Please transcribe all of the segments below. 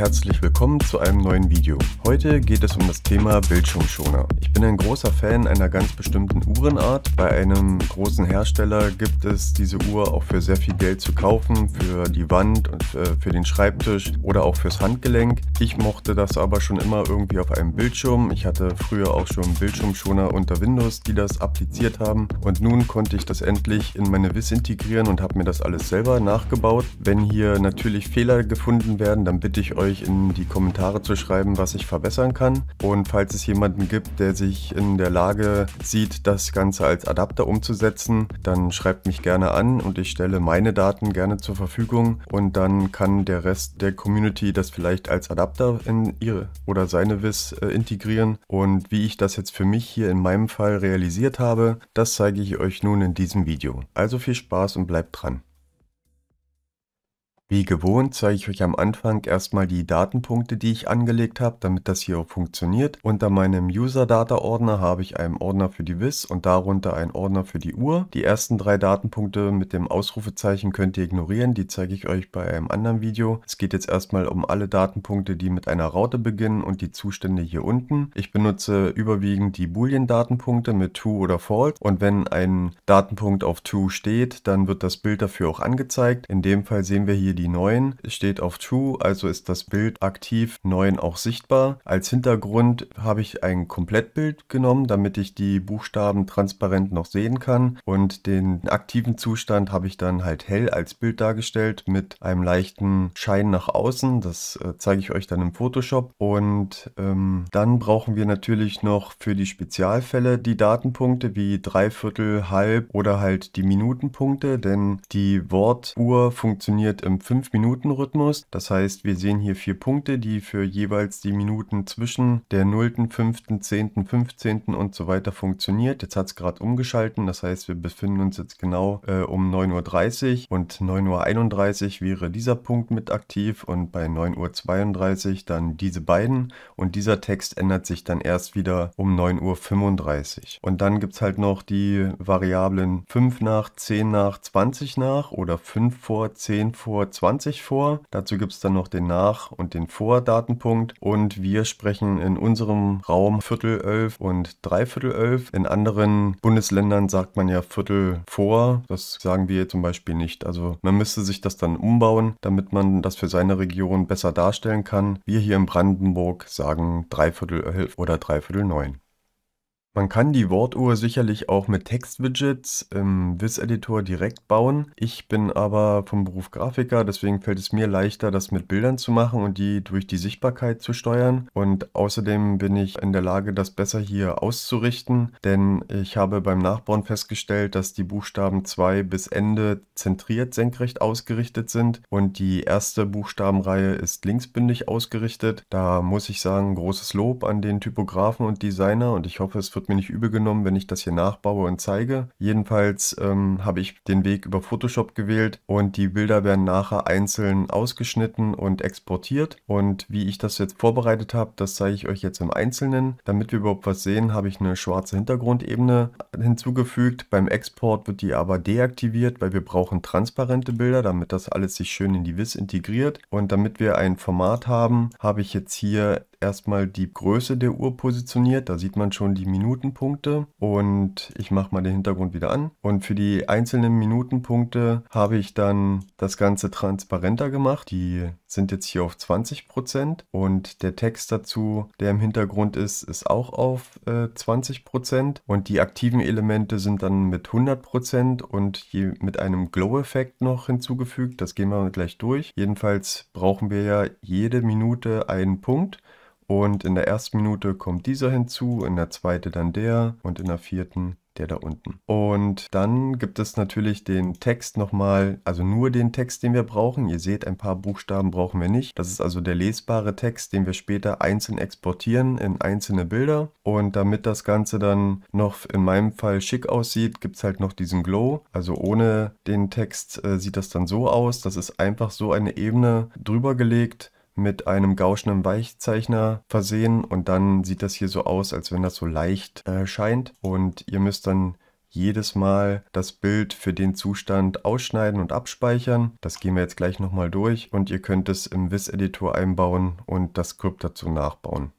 herzlich willkommen zu einem neuen Video. Heute geht es um das Thema Bildschirmschoner. Ich bin ein großer Fan einer ganz bestimmten Uhrenart. Bei einem großen Hersteller gibt es diese Uhr auch für sehr viel Geld zu kaufen, für die Wand und äh, für den Schreibtisch oder auch fürs Handgelenk. Ich mochte das aber schon immer irgendwie auf einem Bildschirm. Ich hatte früher auch schon Bildschirmschoner unter Windows, die das appliziert haben und nun konnte ich das endlich in meine Wiss integrieren und habe mir das alles selber nachgebaut. Wenn hier natürlich Fehler gefunden werden, dann bitte ich euch euch in die Kommentare zu schreiben, was ich verbessern kann. Und falls es jemanden gibt, der sich in der Lage sieht, das Ganze als Adapter umzusetzen, dann schreibt mich gerne an und ich stelle meine Daten gerne zur Verfügung und dann kann der Rest der Community das vielleicht als Adapter in ihre oder seine Wiss äh, integrieren. Und wie ich das jetzt für mich hier in meinem Fall realisiert habe, das zeige ich euch nun in diesem Video. Also viel Spaß und bleibt dran. Wie gewohnt zeige ich euch am Anfang erstmal die Datenpunkte, die ich angelegt habe, damit das hier auch funktioniert. Unter meinem User Data Ordner habe ich einen Ordner für die WIS und darunter einen Ordner für die Uhr. Die ersten drei Datenpunkte mit dem Ausrufezeichen könnt ihr ignorieren, die zeige ich euch bei einem anderen Video. Es geht jetzt erstmal um alle Datenpunkte, die mit einer Raute beginnen und die Zustände hier unten. Ich benutze überwiegend die Boolean Datenpunkte mit True oder False und wenn ein Datenpunkt auf True steht, dann wird das Bild dafür auch angezeigt. In dem Fall sehen wir hier die die 9 steht auf True, also ist das Bild aktiv 9 auch sichtbar. Als Hintergrund habe ich ein Komplettbild genommen, damit ich die Buchstaben transparent noch sehen kann und den aktiven Zustand habe ich dann halt hell als Bild dargestellt mit einem leichten Schein nach außen. Das äh, zeige ich euch dann im Photoshop und ähm, dann brauchen wir natürlich noch für die Spezialfälle die Datenpunkte wie Dreiviertel, Halb oder halt die Minutenpunkte, denn die Wortuhr funktioniert im 5-Minuten-Rhythmus. Das heißt, wir sehen hier vier Punkte, die für jeweils die Minuten zwischen der 0., 5., 10., 15. und so weiter funktioniert. Jetzt hat es gerade umgeschalten, das heißt, wir befinden uns jetzt genau äh, um 9.30 Uhr und 9.31 Uhr wäre dieser Punkt mit aktiv und bei 9.32 Uhr dann diese beiden und dieser Text ändert sich dann erst wieder um 9.35 Uhr. Und dann gibt es halt noch die Variablen 5 nach, 10 nach, 20 nach oder 5 vor, 10 vor, 20 20 vor. Dazu gibt es dann noch den Nach- und den Vordatenpunkt. Und wir sprechen in unserem Raum Viertel 11 und Dreiviertel 11. In anderen Bundesländern sagt man ja Viertel vor. Das sagen wir zum Beispiel nicht. Also man müsste sich das dann umbauen, damit man das für seine Region besser darstellen kann. Wir hier in Brandenburg sagen Dreiviertel 11 oder Dreiviertel 9. Man kann die Wortuhr sicherlich auch mit Textwidgets im Viz-Editor direkt bauen. Ich bin aber vom Beruf Grafiker, deswegen fällt es mir leichter, das mit Bildern zu machen und die durch die Sichtbarkeit zu steuern. Und außerdem bin ich in der Lage, das besser hier auszurichten, denn ich habe beim Nachbauen festgestellt, dass die Buchstaben 2 bis Ende zentriert senkrecht ausgerichtet sind und die erste Buchstabenreihe ist linksbündig ausgerichtet. Da muss ich sagen, großes Lob an den Typografen und Designer und ich hoffe, es wird wird mir nicht übel genommen, wenn ich das hier nachbaue und zeige. Jedenfalls ähm, habe ich den Weg über Photoshop gewählt und die Bilder werden nachher einzeln ausgeschnitten und exportiert. Und wie ich das jetzt vorbereitet habe, das zeige ich euch jetzt im Einzelnen. Damit wir überhaupt was sehen, habe ich eine schwarze Hintergrundebene hinzugefügt. Beim Export wird die aber deaktiviert, weil wir brauchen transparente Bilder, damit das alles sich schön in die Wiss integriert. Und damit wir ein Format haben, habe ich jetzt hier erstmal die Größe der Uhr positioniert. Da sieht man schon die Minutenpunkte und ich mache mal den Hintergrund wieder an. Und für die einzelnen Minutenpunkte habe ich dann das Ganze transparenter gemacht. Die sind jetzt hier auf 20% und der Text dazu, der im Hintergrund ist, ist auch auf äh, 20% und die aktiven Elemente sind dann mit 100% Prozent und mit einem Glow-Effekt noch hinzugefügt. Das gehen wir gleich durch. Jedenfalls brauchen wir ja jede Minute einen Punkt und in der ersten Minute kommt dieser hinzu, in der zweiten dann der und in der vierten der da unten. Und dann gibt es natürlich den Text nochmal, also nur den Text, den wir brauchen. Ihr seht, ein paar Buchstaben brauchen wir nicht. Das ist also der lesbare Text, den wir später einzeln exportieren in einzelne Bilder. Und damit das Ganze dann noch in meinem Fall schick aussieht, gibt es halt noch diesen Glow. Also ohne den Text äh, sieht das dann so aus. Das ist einfach so eine Ebene drüber gelegt mit einem Gaußschen Weichzeichner versehen und dann sieht das hier so aus, als wenn das so leicht äh, scheint und ihr müsst dann jedes Mal das Bild für den Zustand ausschneiden und abspeichern. Das gehen wir jetzt gleich nochmal durch und ihr könnt es im WIS-Editor einbauen und das Skript dazu nachbauen.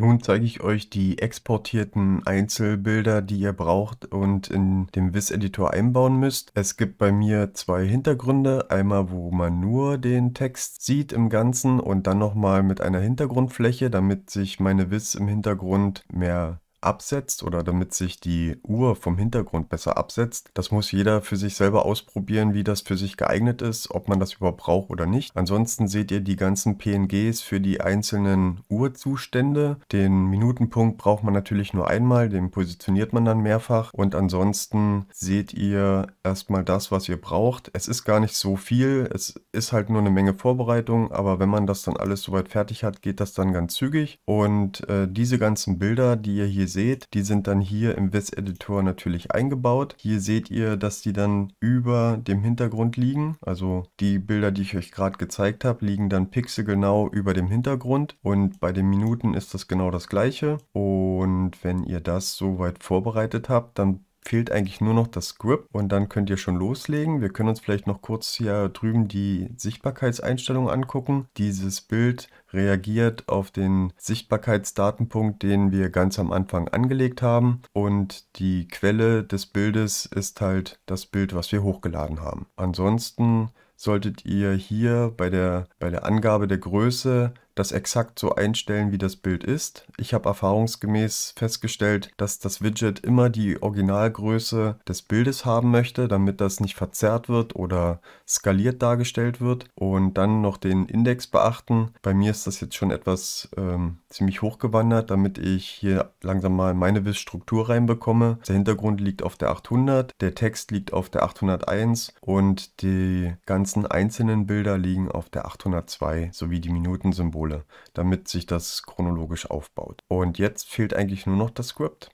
Nun zeige ich euch die exportierten Einzelbilder, die ihr braucht und in dem wiss editor einbauen müsst. Es gibt bei mir zwei Hintergründe, einmal wo man nur den Text sieht im Ganzen und dann nochmal mit einer Hintergrundfläche, damit sich meine Wiss im Hintergrund mehr absetzt oder damit sich die Uhr vom Hintergrund besser absetzt. Das muss jeder für sich selber ausprobieren, wie das für sich geeignet ist, ob man das überhaupt braucht oder nicht. Ansonsten seht ihr die ganzen PNGs für die einzelnen Uhrzustände. Den Minutenpunkt braucht man natürlich nur einmal, den positioniert man dann mehrfach und ansonsten seht ihr erstmal das, was ihr braucht. Es ist gar nicht so viel, es ist halt nur eine Menge Vorbereitung, aber wenn man das dann alles soweit fertig hat, geht das dann ganz zügig und äh, diese ganzen Bilder, die ihr hier hier seht, die sind dann hier im Viz Editor natürlich eingebaut. Hier seht ihr, dass die dann über dem Hintergrund liegen. Also die Bilder, die ich euch gerade gezeigt habe, liegen dann pixelgenau über dem Hintergrund. Und bei den Minuten ist das genau das gleiche. Und wenn ihr das soweit vorbereitet habt, dann fehlt eigentlich nur noch das Script und dann könnt ihr schon loslegen. Wir können uns vielleicht noch kurz hier drüben die Sichtbarkeitseinstellungen angucken. Dieses Bild reagiert auf den Sichtbarkeitsdatenpunkt, den wir ganz am Anfang angelegt haben und die Quelle des Bildes ist halt das Bild, was wir hochgeladen haben. Ansonsten solltet ihr hier bei der, bei der Angabe der Größe das exakt so einstellen, wie das Bild ist. Ich habe erfahrungsgemäß festgestellt, dass das Widget immer die Originalgröße des Bildes haben möchte, damit das nicht verzerrt wird oder skaliert dargestellt wird. Und dann noch den Index beachten. Bei mir ist das jetzt schon etwas ähm, ziemlich hochgewandert, damit ich hier langsam mal meine Struktur reinbekomme. Der Hintergrund liegt auf der 800, der Text liegt auf der 801 und die ganzen einzelnen Bilder liegen auf der 802 sowie die Minutensymbole wiederhole, damit sich das chronologisch aufbaut. Und jetzt fehlt eigentlich nur noch das Script.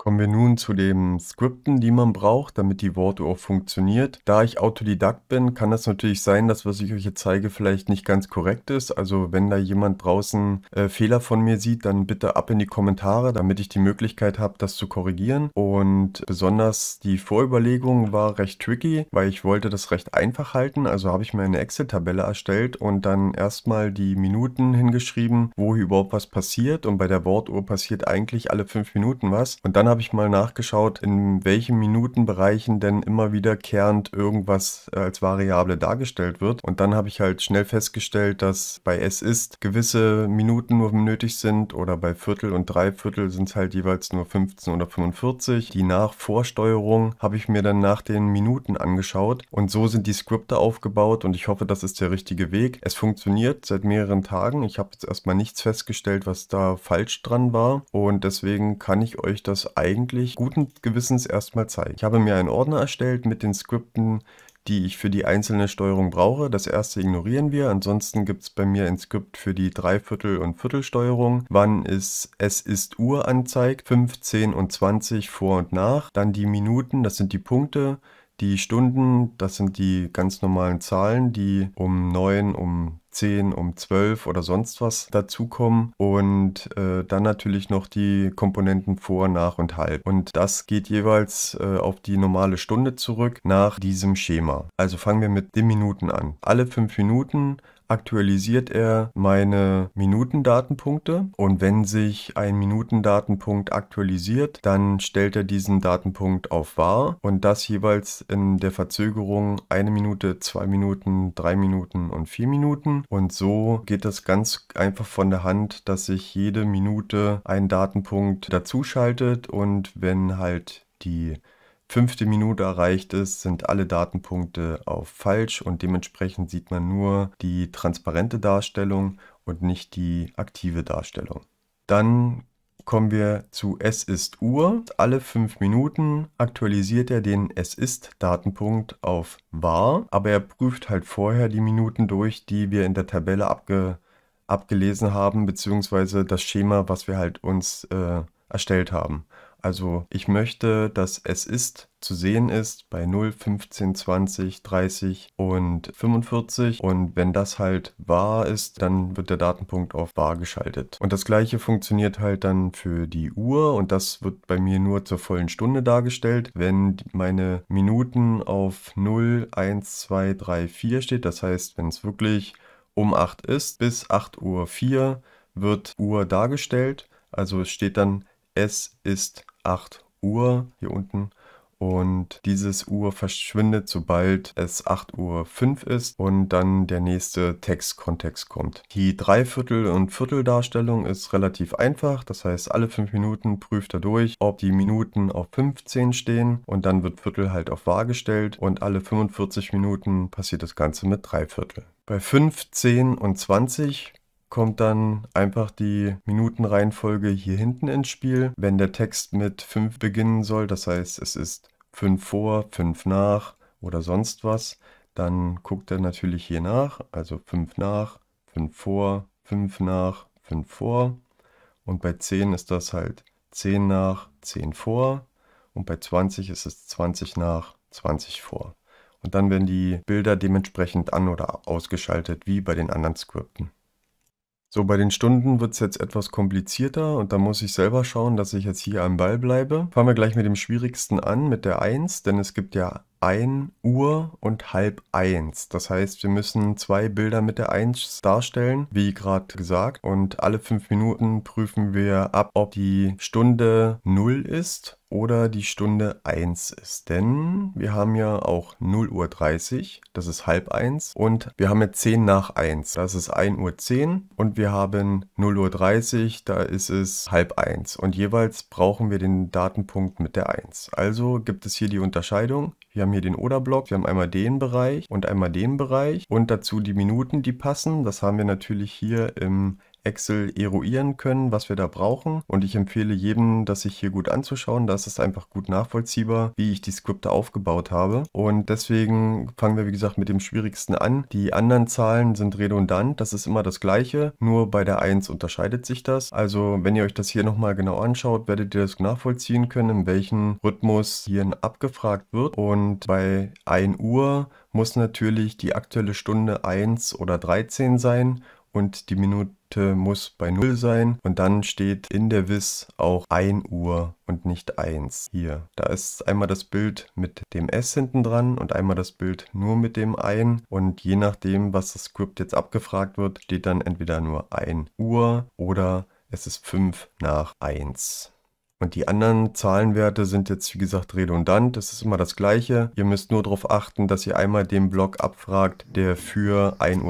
Kommen wir nun zu den Skripten, die man braucht, damit die Worte auch funktioniert. Da ich Autodidakt bin, kann das natürlich sein, dass was ich euch jetzt zeige vielleicht nicht ganz korrekt ist. Also wenn da jemand draußen äh, Fehler von mir sieht, dann bitte ab in die Kommentare, damit ich die Möglichkeit habe, das zu korrigieren. Und besonders die Vorüberlegung war recht tricky, weil ich wollte das recht einfach halten. Also habe ich mir eine Excel-Tabelle erstellt und dann erstmal die Minuten hingeschrieben, wo hier überhaupt was passiert. Und bei der Wortuhr passiert eigentlich alle fünf Minuten was. Und dann habe ich mal nachgeschaut, in welchen Minutenbereichen denn immer wiederkehrend irgendwas äh, als Variable dargestellt wird. Und dann habe ich halt schnell festgestellt, dass bei es ist gewisse Minuten nur nötig sind oder bei Viertel und Dreiviertel sind es halt jeweils nur 15 oder 45. Die Nachvorsteuerung habe ich mir dann nach den Minuten angeschaut und so sind die Skripte aufgebaut und ich hoffe, das ist der richtige Weg. Es funktioniert seit mehreren Tagen. Ich habe jetzt erstmal nichts festgestellt, was da falsch dran war und deswegen kann ich euch das eigentlich guten Gewissens erstmal zeigen. Ich habe mir einen Ordner erstellt mit den Skripten, die ich für die einzelne Steuerung brauche. Das erste ignorieren wir. Ansonsten gibt es bei mir ein Skript für die Dreiviertel- und Viertelsteuerung. Wann ist es ist Uhr anzeigt, 15 und 20 vor und nach. Dann die Minuten, das sind die Punkte. Die Stunden, das sind die ganz normalen Zahlen, die um 9, um 10, um 12 oder sonst was dazukommen. Und äh, dann natürlich noch die Komponenten vor, nach und halb. Und das geht jeweils äh, auf die normale Stunde zurück nach diesem Schema. Also fangen wir mit den Minuten an. Alle 5 Minuten aktualisiert er meine Minutendatenpunkte und wenn sich ein Minutendatenpunkt aktualisiert, dann stellt er diesen Datenpunkt auf wahr und das jeweils in der Verzögerung eine Minute, zwei Minuten, drei Minuten und vier Minuten und so geht das ganz einfach von der Hand, dass sich jede Minute ein Datenpunkt dazu schaltet und wenn halt die fünfte Minute erreicht ist, sind alle Datenpunkte auf falsch und dementsprechend sieht man nur die transparente Darstellung und nicht die aktive Darstellung. Dann kommen wir zu Es ist Uhr. Alle fünf Minuten aktualisiert er den Es ist Datenpunkt auf wahr, aber er prüft halt vorher die Minuten durch, die wir in der Tabelle abge abgelesen haben, beziehungsweise das Schema, was wir halt uns äh, erstellt haben. Also ich möchte, dass es ist zu sehen ist bei 0, 15, 20, 30 und 45 und wenn das halt wahr ist, dann wird der Datenpunkt auf wahr geschaltet. Und das gleiche funktioniert halt dann für die Uhr und das wird bei mir nur zur vollen Stunde dargestellt. Wenn meine Minuten auf 0, 1, 2, 3, 4 steht, das heißt, wenn es wirklich um 8 ist, bis 8 Uhr 4 wird Uhr dargestellt, also es steht dann es ist 8 Uhr hier unten und dieses Uhr verschwindet, sobald es 8 Uhr 5 ist und dann der nächste Textkontext kommt. Die Dreiviertel- und Vierteldarstellung ist relativ einfach, das heißt alle 5 Minuten prüft er durch, ob die Minuten auf 15 stehen und dann wird Viertel halt auf wahr gestellt und alle 45 Minuten passiert das Ganze mit Dreiviertel. Bei 5, 10 und 20 kommt dann einfach die Minutenreihenfolge hier hinten ins Spiel. Wenn der Text mit 5 beginnen soll, das heißt es ist 5 vor, 5 nach oder sonst was, dann guckt er natürlich hier nach, also 5 nach, 5 vor, 5 nach, 5 vor. Und bei 10 ist das halt 10 nach, 10 vor. Und bei 20 ist es 20 nach, 20 vor. Und dann werden die Bilder dementsprechend an- oder ausgeschaltet, wie bei den anderen Skripten. So, bei den Stunden wird es jetzt etwas komplizierter und da muss ich selber schauen, dass ich jetzt hier am Ball bleibe. Fangen wir gleich mit dem Schwierigsten an, mit der 1, denn es gibt ja 1 Uhr und halb 1. Das heißt, wir müssen zwei Bilder mit der 1 darstellen, wie gerade gesagt. Und alle fünf Minuten prüfen wir ab, ob die Stunde 0 ist oder die Stunde 1 ist. Denn wir haben ja auch 0 Uhr, 30, das ist halb 1 und wir haben jetzt 10 nach 1, das ist 1 Uhr 10 und wir haben 0 Uhr, 30, da ist es halb 1 und jeweils brauchen wir den Datenpunkt mit der 1. Also gibt es hier die Unterscheidung, wir haben haben hier den Oder-Block, wir haben einmal den Bereich und einmal den Bereich und dazu die Minuten, die passen. Das haben wir natürlich hier im Excel eruieren können, was wir da brauchen. Und ich empfehle jedem, das sich hier gut anzuschauen. Da ist es einfach gut nachvollziehbar, wie ich die Skripte aufgebaut habe. Und deswegen fangen wir, wie gesagt, mit dem Schwierigsten an. Die anderen Zahlen sind redundant. Das ist immer das Gleiche. Nur bei der 1 unterscheidet sich das. Also wenn ihr euch das hier nochmal genau anschaut, werdet ihr das nachvollziehen können, in welchem Rhythmus hier abgefragt wird. Und bei 1 Uhr muss natürlich die aktuelle Stunde 1 oder 13 sein und die Minute muss bei 0 sein und dann steht in der WIS auch 1 Uhr und nicht 1 hier. Da ist einmal das Bild mit dem S hinten dran und einmal das Bild nur mit dem 1 und je nachdem, was das Skript jetzt abgefragt wird, steht dann entweder nur 1 Uhr oder es ist 5 nach 1. Und die anderen Zahlenwerte sind jetzt, wie gesagt, redundant. Es ist immer das gleiche. Ihr müsst nur darauf achten, dass ihr einmal den Block abfragt, der für 1.30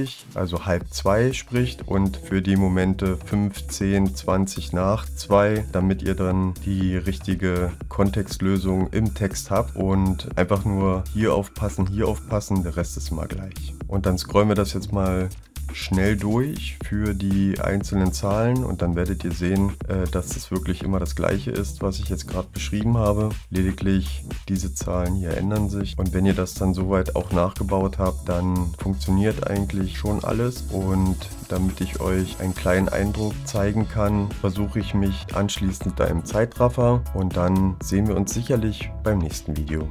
Uhr, also halb zwei spricht und für die Momente 15, 20 nach 2, damit ihr dann die richtige Kontextlösung im Text habt und einfach nur hier aufpassen, hier aufpassen, der Rest ist immer gleich. Und dann scrollen wir das jetzt mal schnell durch für die einzelnen Zahlen und dann werdet ihr sehen, äh, dass es wirklich immer das gleiche ist, was ich jetzt gerade beschrieben habe. Lediglich diese Zahlen hier ändern sich und wenn ihr das dann soweit auch nachgebaut habt, dann funktioniert eigentlich schon alles und damit ich euch einen kleinen Eindruck zeigen kann, versuche ich mich anschließend da im Zeitraffer und dann sehen wir uns sicherlich beim nächsten Video.